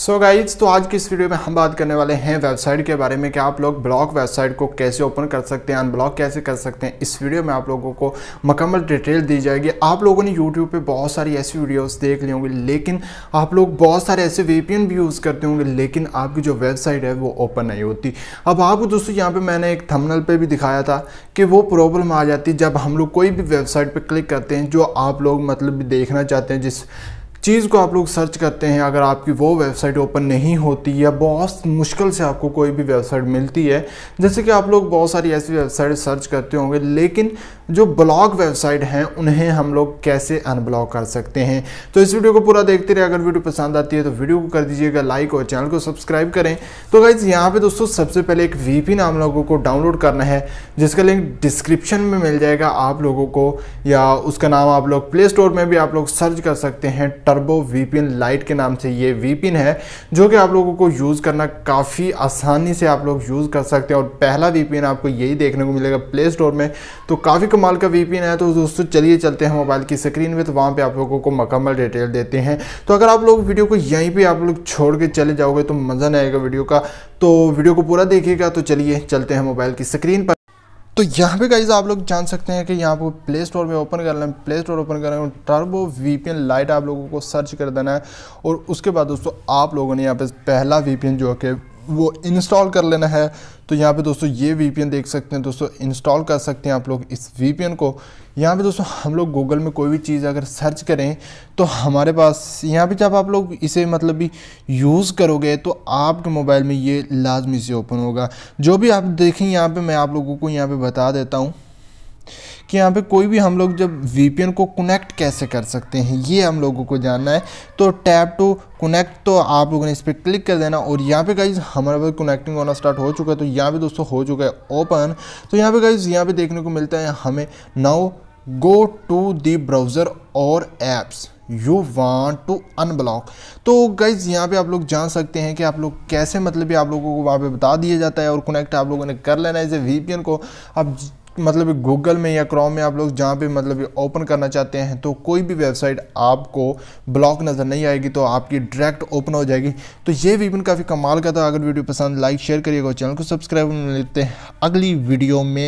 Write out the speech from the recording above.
सो so guys तो आज की इस वीडियो में हम बात करने वाले हैं वेबसाइट के बारे में कि आप लोग ब्लॉक वेबसाइट को कैसे ओपन कर सकते हैं अनब्लॉक कैसे कर सकते हैं इस वीडियो में आप लोगों को मकम्मल डिटेल दी जाएगी आप लोगों ने यूट्यूब पे बहुत सारी ऐसी वीडियोस देख ली होंगी लेकिन आप लोग बहुत सारे ऐसे वी भी यूज़ करते होंगे लेकिन आपकी जो वेबसाइट है वो ओपन नहीं होती अब आपको दोस्तों यहाँ पर मैंने एक थमनल पर भी दिखाया था कि वो प्रॉब्लम आ जाती जब हम लोग कोई भी वेबसाइट पर क्लिक करते हैं जो आप लोग मतलब देखना चाहते हैं जिस चीज़ को आप लोग सर्च करते हैं अगर आपकी वो वेबसाइट ओपन नहीं होती या बहुत मुश्किल से आपको कोई भी वेबसाइट मिलती है जैसे कि आप लोग बहुत सारी ऐसी वेबसाइट सर्च करते होंगे लेकिन जो ब्लॉग वेबसाइट हैं उन्हें हम लोग कैसे अनब्लॉक कर सकते हैं तो इस वीडियो को पूरा देखते रहे अगर वीडियो पसंद आती है तो वीडियो को कर दीजिएगा लाइक और चैनल को सब्सक्राइब करें तो गाइज़ यहाँ पर दोस्तों सबसे पहले एक वीपी नाम लोगों को डाउनलोड करना है जिसका लिंक डिस्क्रिप्शन में मिल जाएगा आप लोगों को या उसका नाम आप लोग प्ले स्टोर में भी आप लोग सर्च कर सकते हैं टर्बो वीपिन लाइट के नाम से ये वीपिन है जो कि आप लोगों को यूज़ करना काफ़ी आसानी से आप लोग यूज़ कर सकते हैं और पहला वीपिन आपको यही देखने को मिलेगा प्ले स्टोर में तो काफ़ी कमाल का वीपिन है तो दोस्तों चलिए चलते हैं मोबाइल की स्क्रीन में तो वहाँ पर आप लोगों को मकम्मल डिटेल देते हैं तो अगर आप लोग वीडियो को यहीं पर आप लोग छोड़ के चले जाओगे तो मज़ा नहीं आएगा वीडियो का तो वीडियो को पूरा देखिएगा तो चलिए चलते हैं मोबाइल की स्क्रीन पर तो यहाँ पे गाइज आप लोग जान सकते हैं कि यहाँ पर प्ले स्टोर में ओपन कर लें प्ले स्टोर ओपन करें टर्बो वीपीएन लाइट आप लोगों को सर्च कर देना है और उसके बाद दोस्तों आप लोगों ने यहाँ पे पहला वीपीएन जो है वो इंस्टॉल कर लेना है तो यहाँ पे दोस्तों ये वी देख सकते हैं दोस्तों इंस्टॉल कर सकते हैं आप लोग इस वी को यहाँ पे दोस्तों हम लोग गूगल में कोई भी चीज़ अगर सर्च करें तो हमारे पास यहाँ पे जब आप लोग इसे मतलब भी यूज़ करोगे तो आपके मोबाइल में ये लाजमी से ओपन होगा जो भी आप देखें यहाँ पर मैं आप लोगों को यहाँ पर बता देता हूँ कि यहाँ पे कोई भी हम लोग जब वी को कनेक्ट कैसे कर सकते हैं ये हम लोगों को जानना है तो टैब टू कनेक्ट तो आप लोगों ने इस पर क्लिक कर देना और यहाँ पे गाइज हमारा पास कनेक्टिंग होना स्टार्ट हो चुका है तो यहाँ पे दोस्तों हो चुका है ओपन तो यहाँ पे गाइज यहाँ पे देखने को मिलता है हमें now go to the browser और apps you want to unblock तो गाइज यहाँ पे आप लोग जान सकते हैं कि आप लोग कैसे मतलब आप लोगों को वहाँ पे बता दिया जाता है और कनेक्ट आप लोगों ने कर लेना है इसे एन को अब मतलब गूगल में या क्रोम में आप लोग जहाँ पे मतलब ओपन करना चाहते हैं तो कोई भी वेबसाइट आपको ब्लॉक नज़र नहीं आएगी तो आपकी डायरेक्ट ओपन हो जाएगी तो ये वीपन काफ़ी कमाल का था अगर वीडियो पसंद लाइक शेयर करिएगा चैनल को सब्सक्राइब लेते हैं अगली वीडियो में